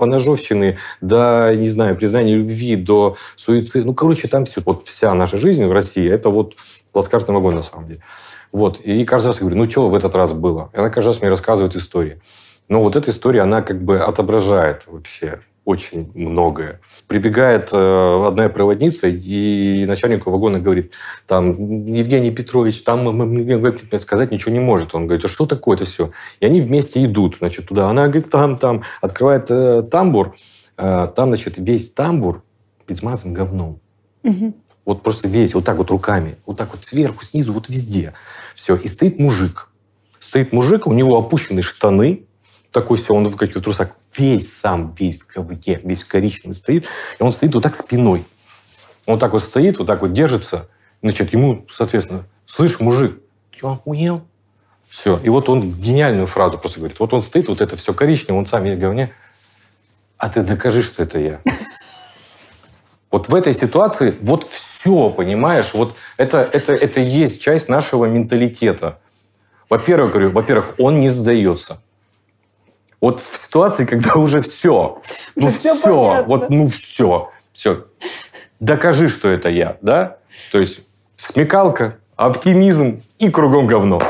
поножовщины до, не знаю, признания любви, до суицида. Ну, короче, там все, вот вся наша жизнь в России, это вот плацкартный вагон на самом деле. Вот. И каждый раз я говорю, ну, что в этот раз было? И она каждый раз мне рассказывает истории. Но вот эта история, она как бы отображает вообще очень многое. Прибегает э, одна проводница, и начальнику вагона говорит, там, Евгений Петрович, там э, сказать ничего не может. Он говорит, а что такое это все? И они вместе идут, значит, туда. Она говорит, там, там. Открывает э, тамбур, э, там, значит, весь тамбур измазан говном. Угу. Вот просто весь, вот так вот руками, вот так вот сверху, снизу, вот везде. Все, и стоит мужик. Стоит мужик, у него опущены штаны, такой все, он в каких трусах, весь сам, весь в ковыке, весь коричневый стоит, и он стоит вот так спиной. Он так вот стоит, вот так вот держится, значит, ему, соответственно, слышь, мужик, ты охуел? Все. И вот он гениальную фразу просто говорит. Вот он стоит, вот это все коричневое, он сам весь говне. А ты докажи, что это я. Вот в этой ситуации вот все, понимаешь, вот это, это, это есть часть нашего менталитета. Во-первых, говорю, во-первых, он не сдается. Вот в ситуации, когда уже все, ну все, все вот ну все, все. Докажи, что это я, да? То есть смекалка, оптимизм и кругом говно.